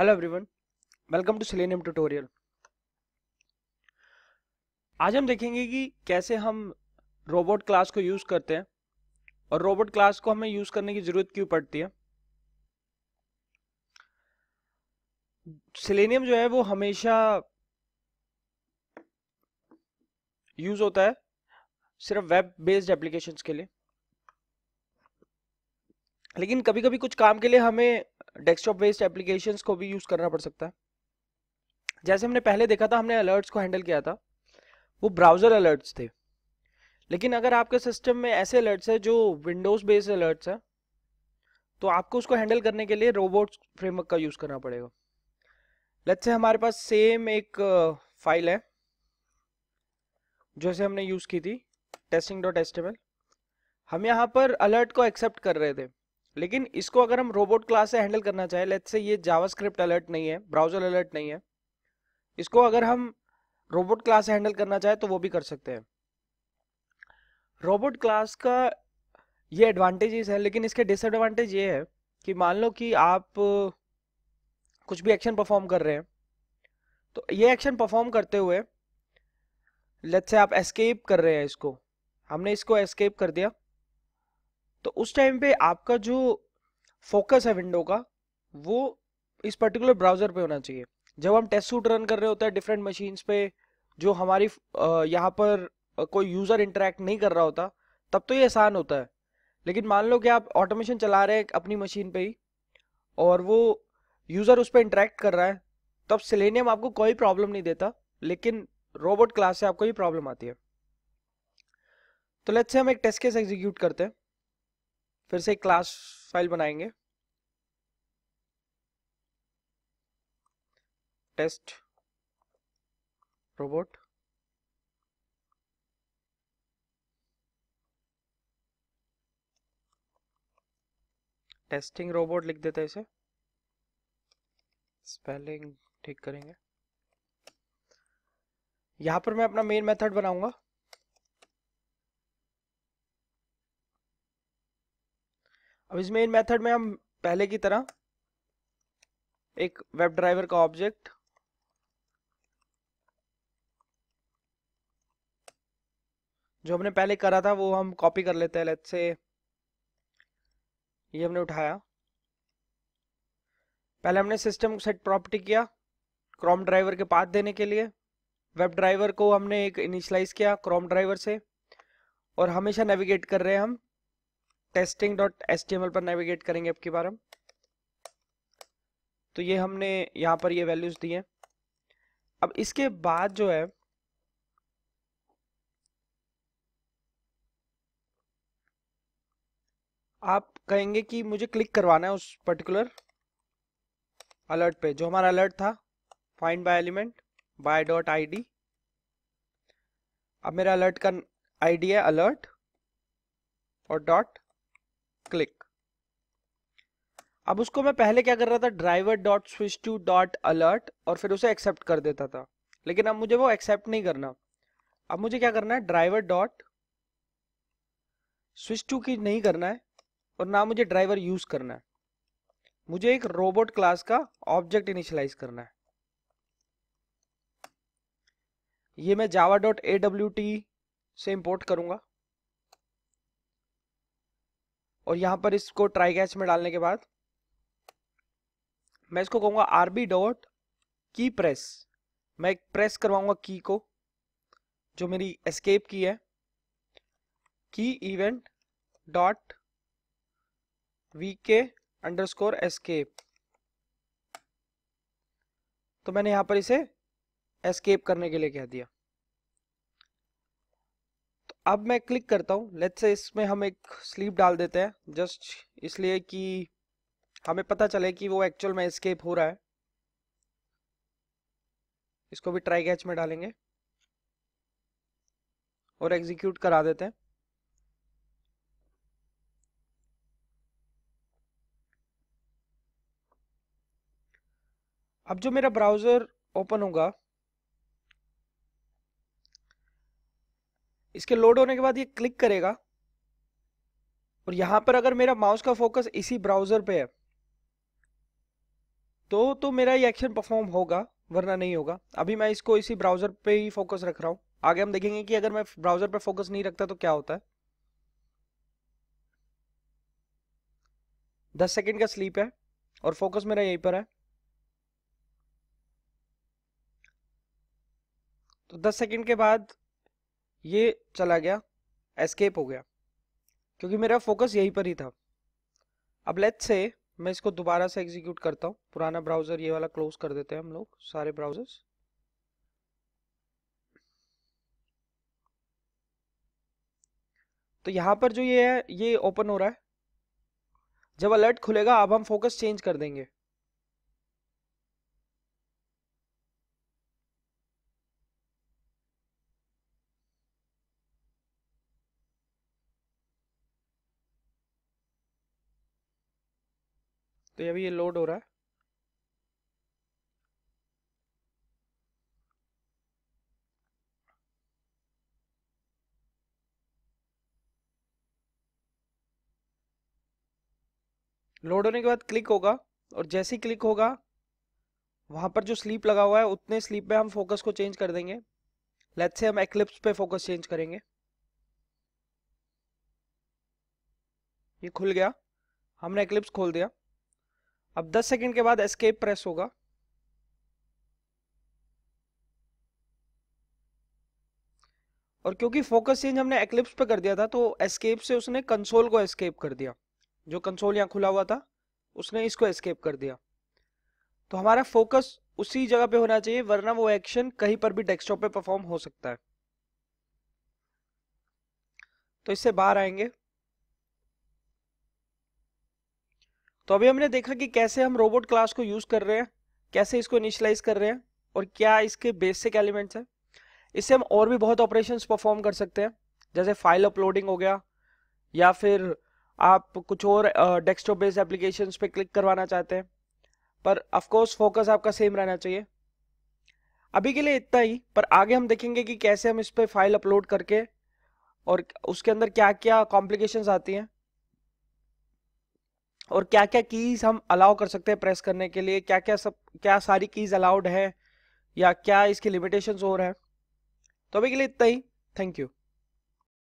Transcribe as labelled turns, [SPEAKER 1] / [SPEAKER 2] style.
[SPEAKER 1] hello everyone welcome to selenium tutorial आज हम देखेंगे कि कैसे हम रोबोट क्लास को यूज़ करते हैं और रोबोट क्लास को हमें यूज़ करने की ज़रूरत क्यों पड़ती है सिलेनियम जो है वो हमेशा यूज़ होता है सिर्फ वेब बेस्ड एप्लीकेशंस के लिए लेकिन कभी कभी कुछ काम के लिए हमें डेस्कटॉप बेस्ड एप्लीकेशन को भी यूज़ करना पड़ सकता है जैसे हमने पहले देखा था हमने अलर्ट्स को हैंडल किया था वो ब्राउज़र अलर्ट्स थे लेकिन अगर आपके सिस्टम में ऐसे अलर्ट्स हैं जो विंडोज़ बेस्ड अलर्ट्स हैं तो आपको उसको हैंडल करने के लिए रोबोट फ्रेमवर्क का यूज़ करना पड़ेगा लेट्स से हमारे पास सेम एक फाइल है जैसे हमने यूज़ की थी टेस्टिंग डॉट एस्टेबल हम यहाँ पर अलर्ट को एक्सेप्ट कर रहे थे लेकिन इसको अगर हम रोबोट क्लास से हैंडल करना चाहें लेट से ये जावास्क्रिप्ट अलर्ट नहीं है ब्राउजर अलर्ट नहीं है इसको अगर हम रोबोट क्लास से हैंडल करना चाहें तो वो भी कर सकते हैं रोबोट क्लास का ये एडवांटेजेस है लेकिन इसके डिसएडवांटेज ये है कि मान लो कि आप कुछ भी एक्शन परफॉर्म कर रहे हैं तो ये एक्शन परफॉर्म करते हुए लेट्स से आप एस्केप कर रहे हैं इसको हमने इसको एस्केप कर दिया तो उस टाइम पे आपका जो फोकस है विंडो का वो इस पर्टिकुलर ब्राउज़र पे होना चाहिए जब हम टेस्ट सूट रन कर रहे होते हैं डिफरेंट मशीन्स पे जो हमारी यहाँ पर कोई यूज़र इंटरेक्ट नहीं कर रहा होता तब तो ये आसान होता है लेकिन मान लो कि आप ऑटोमेशन चला रहे हैं अपनी मशीन पे ही और वो यूज़र उस पर इंटरेक्ट कर रहा है तब सिलेनियम आपको कोई प्रॉब्लम नहीं देता लेकिन रोबोट क्लास से आपको ये प्रॉब्लम आती है तो लेट्स से हम एक टेस्ट केस एग्जीक्यूट करते हैं फिर से क्लास फाइल बनाएंगे टेस्ट रोबोट टेस्टिंग रोबोट लिख देते हैं इसे स्पेलिंग ठीक करेंगे यहां पर मैं अपना मेन मेथड बनाऊंगा अब इस मेन मेथड में हम पहले की तरह एक वेब ड्राइवर का ऑब्जेक्ट जो हमने पहले करा था वो हम कॉपी कर लेते हैं लेट से ये हमने उठाया पहले हमने सिस्टम सेट प्रॉपर्टी किया क्रोम ड्राइवर के पाथ देने के लिए वेब ड्राइवर को हमने एक इनिशलाइज किया क्रोम ड्राइवर से और हमेशा नेविगेट कर रहे हैं हम टेस्टिंग डॉट एस पर नेविगेट करेंगे आपके बारे बार हम तो ये हमने यहाँ पर ये वैल्यूज दिए अब इसके बाद जो है आप कहेंगे कि मुझे क्लिक करवाना है उस पर्टिकुलर अलर्ट पे जो हमारा अलर्ट था find by element by dot ID अब मेरा अलर्ट का आईडी है अलर्ट और डॉट क्लिक अब उसको मैं पहले क्या कर रहा था driver dot switch to dot alert और फिर उसे एक्सेप्ट कर देता था लेकिन अब मुझे वो एक्सेप्ट नहीं करना अब मुझे क्या करना है ड्राइवर डॉट स्विच टू की नहीं करना है और ना मुझे ड्राइवर यूज करना है मुझे एक रोबोट क्लास का ऑब्जेक्ट इनिशलाइज करना है ये मैं Java dot A W T से इंपोर्ट करूंगा और यहाँ पर इसको ट्राई कैच में डालने के बाद मैं इसको कहूँगा R B dot key press मैं प्रेस करवाऊंगा की को जो मेरी एस्केप की है key event dot V K underscore escape तो मैंने यहाँ पर इसे एस्केप करने के लिए कह दिया अब मैं क्लिक करता हूँ लेट्स से इसमें हम एक स्लीप डाल देते हैं जस्ट इसलिए कि हमें पता चले कि वो एक्चुअल में एस्केप हो रहा है इसको भी ट्राई कैच में डालेंगे और एग्जीक्यूट करा देते हैं अब जो मेरा ब्राउज़र ओपन होगा इसके लोड होने के बाद ये क्लिक करेगा और यहां पर अगर मेरा माउस का फोकस इसी ब्राउज़र पे है तो तो मेरा ये एक्शन परफॉर्म होगा वरना नहीं होगा अभी मैं इसको इसी ब्राउज़र पे ही फोकस रख रहा हूं आगे हम देखेंगे कि अगर मैं ब्राउज़र पे फोकस नहीं रखता तो क्या होता है दस सेकेंड का स्लीप है और फोकस मेरा यहीं पर है तो दस सेकेंड के बाद ये चला गया एस्केप हो गया क्योंकि मेरा फोकस यहीं पर ही था अब लेट्स से मैं इसको दोबारा से एग्जीक्यूट करता हूँ पुराना ब्राउज़र ये वाला क्लोज कर देते हैं हम लोग सारे ब्राउज़र्स तो यहाँ पर जो ये है ये ओपन हो रहा है जब अलर्ट खुलेगा अब हम फोकस चेंज कर देंगे तो अभी ये लोड हो रहा है लोड होने के बाद क्लिक होगा और जैसे ही क्लिक होगा वहां पर जो स्लीप लगा हुआ है उतने स्लीप में हम फोकस को चेंज कर देंगे लेट्स से हम एक्लिप्स पे फोकस चेंज करेंगे ये खुल गया हमने एक्लिप्स खोल दिया अब 10 सेकंड के बाद एस्केप प्रेस होगा और क्योंकि फोकस चेंज हमने एक्लिप्स पे कर दिया था तो एस्केप से उसने कंसोल को एस्केप कर दिया जो कंसोल यहाँ खुला हुआ था उसने इसको एस्केप कर दिया तो हमारा फोकस उसी जगह पे होना चाहिए वरना वो एक्शन कहीं पर भी डेस्कटॉप पे परफॉर्म हो सकता है तो इससे बाहर आएंगे तो अभी हमने देखा कि कैसे हम रोबोट क्लास को यूज़ कर रहे हैं कैसे इसको इनिशलाइज कर रहे हैं और क्या इसके बेसिक एलिमेंट्स हैं इससे हम और भी बहुत ऑपरेशन परफॉर्म कर सकते हैं जैसे फाइल अपलोडिंग हो गया या फिर आप कुछ और डेस्कटॉप बेस्ड एप्लीकेशंस पे क्लिक करवाना चाहते हैं पर ऑफकोर्स फोकस आपका सेम रहना चाहिए अभी के लिए इतना ही पर आगे हम देखेंगे कि कैसे हम इस पर फाइल अपलोड करके और उसके अंदर क्या क्या कॉम्प्लिकेशंस आती हैं और क्या क्या कीज़ हम अलाउ कर सकते हैं प्रेस करने के लिए क्या क्या सब क्या सारी कीज़ अलाउड है या क्या इसकी लिमिटेशंस और हैं तो अभी के लिए इतना ही थैंक यू